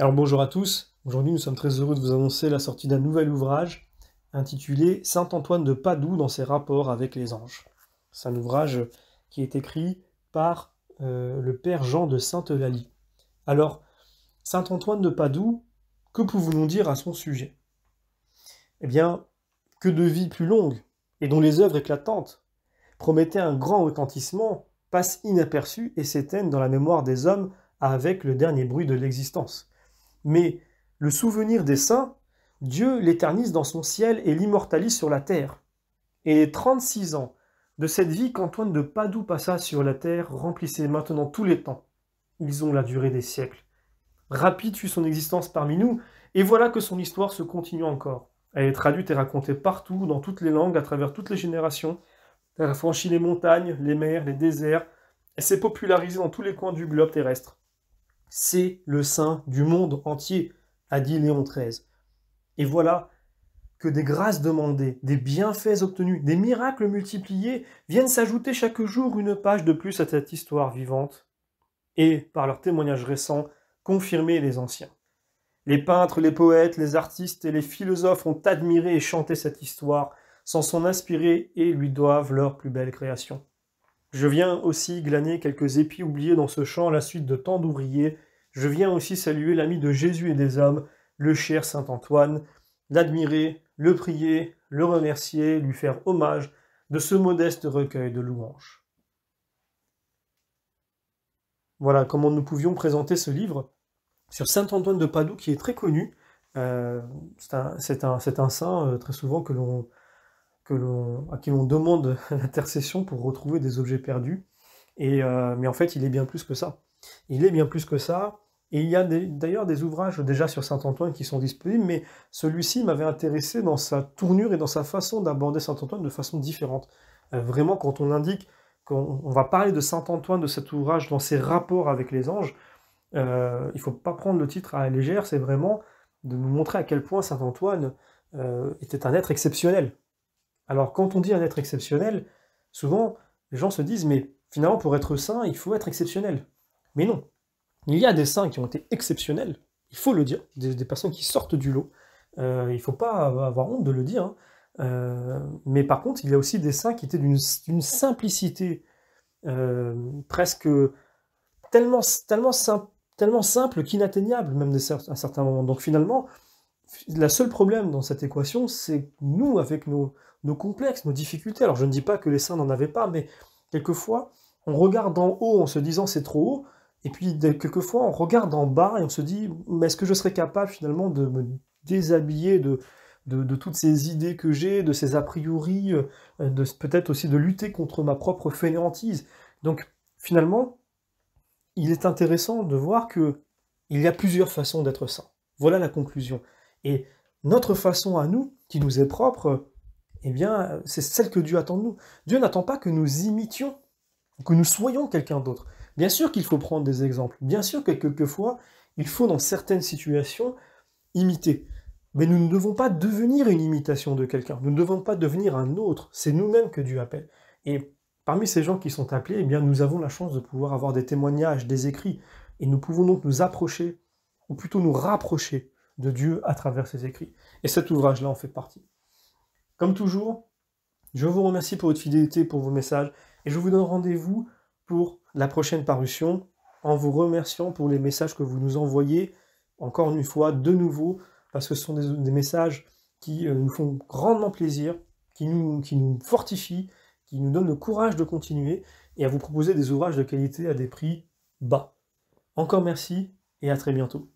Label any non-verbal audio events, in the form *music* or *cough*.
Alors bonjour à tous, aujourd'hui nous sommes très heureux de vous annoncer la sortie d'un nouvel ouvrage intitulé Saint Antoine de Padoue dans ses rapports avec les anges. C'est un ouvrage qui est écrit par euh, le père Jean de sainte valie Alors, Saint Antoine de Padoue, que pouvons-nous dire à son sujet Eh bien, que de vie plus longue, et dont les œuvres éclatantes promettaient un grand retentissement, passent inaperçues et s'éteignent dans la mémoire des hommes avec le dernier bruit de l'existence. Mais le souvenir des saints, Dieu l'éternise dans son ciel et l'immortalise sur la terre. Et les 36 ans de cette vie qu'Antoine de Padoue passa sur la terre remplissaient maintenant tous les temps. Ils ont la durée des siècles. Rapide fut son existence parmi nous, et voilà que son histoire se continue encore. Elle est traduite et racontée partout, dans toutes les langues, à travers toutes les générations. Elle a franchi les montagnes, les mers, les déserts. Elle s'est popularisée dans tous les coins du globe terrestre c'est le saint du monde entier, a dit Léon XIII. Et voilà que des grâces demandées, des bienfaits obtenus, des miracles multipliés viennent s'ajouter chaque jour une page de plus à cette histoire vivante, et, par leurs témoignages récents, confirmer les anciens. Les peintres, les poètes, les artistes et les philosophes ont admiré et chanté cette histoire, sans s'en inspirer et lui doivent leur plus belles création. Je viens aussi glaner quelques épis oubliés dans ce champ à la suite de tant d'ouvriers. Je viens aussi saluer l'ami de Jésus et des hommes, le cher Saint Antoine, l'admirer, le prier, le remercier, lui faire hommage de ce modeste recueil de louanges. Voilà comment nous pouvions présenter ce livre sur Saint Antoine de Padoue qui est très connu. Euh, c'est un, saint euh, très souvent que l'on à qui l'on demande *laughs* l'intercession pour retrouver des objets perdus. Et, euh, mais en fait, il est bien plus que ça. Il est bien plus que ça. Et il y a d'ailleurs des ouvrages déjà sur Saint-Antoine qui sont disponibles, mais celui-ci m'avait intéressé dans sa tournure et dans sa façon d'aborder Saint-Antoine de façon différente. Euh, vraiment, quand on indique qu'on va parler de Saint-Antoine, de cet ouvrage, dans ses rapports avec les anges, euh, il ne faut pas prendre le titre à la légère, c'est vraiment de nous montrer à quel point Saint-Antoine était un être exceptionnel, alors quand on dit un être exceptionnel, souvent les gens se disent mais finalement pour être saint, il faut être exceptionnel. Mais non. Il y a des saints qui ont été exceptionnels, il faut le dire, des, personnes qui sortent du lot. Euh, il ne faut pas avoir honte de le dire. Hein. Euh, mais par contre, il y a aussi des saints qui étaient d'une simplicité euh, presque tellement, simple, tellement simple qu'inatteignable même à certains moments. Donc finalement, la seule problème dans cette équation, c'est nous, avec nos, complexes, nos difficultés. Alors je ne dis pas que les saints n'en avaient pas, mais quelquefois, on regarde en haut en se disant c'est trop haut, et puis quelquefois, on regarde en bas et on se dit mais est-ce que je serais capable finalement de me déshabiller de, toutes ces idées que j'ai, de ces a priori, euh, de peut-être aussi de lutter contre ma propre fainéantise. Donc finalement, il est intéressant de voir que il y a plusieurs façons d'être saint. Voilà la conclusion. Et notre façon à nous, qui nous est propre, eh bien, c'est celle que Dieu attend de nous. Dieu n'attend pas que nous imitions, que nous soyons quelqu'un d'autre. Bien sûr qu'il faut prendre des exemples. Bien sûr que quelquefois, il faut dans certaines situations imiter. Mais nous ne devons pas devenir une imitation de quelqu'un. Nous ne devons pas devenir un autre. C'est nous-mêmes que Dieu appelle. Et parmi ces gens qui sont appelés, eh bien, nous avons la chance de pouvoir avoir des témoignages, des écrits. Et nous pouvons donc nous approcher, ou plutôt nous rapprocher de Dieu à travers ses écrits. Et cet ouvrage-là en fait partie. Comme toujours, je vous remercie pour votre fidélité, pour vos messages, et je vous donne rendez-vous pour la prochaine parution, en vous remerciant pour les messages que vous nous envoyez, encore une fois, de nouveau, parce que ce sont des, messages qui euh, nous font grandement plaisir, qui nous, qui nous fortifient, qui nous donnent le courage de continuer, et à vous proposer des ouvrages de qualité à des prix bas. Encore merci, et à très bientôt.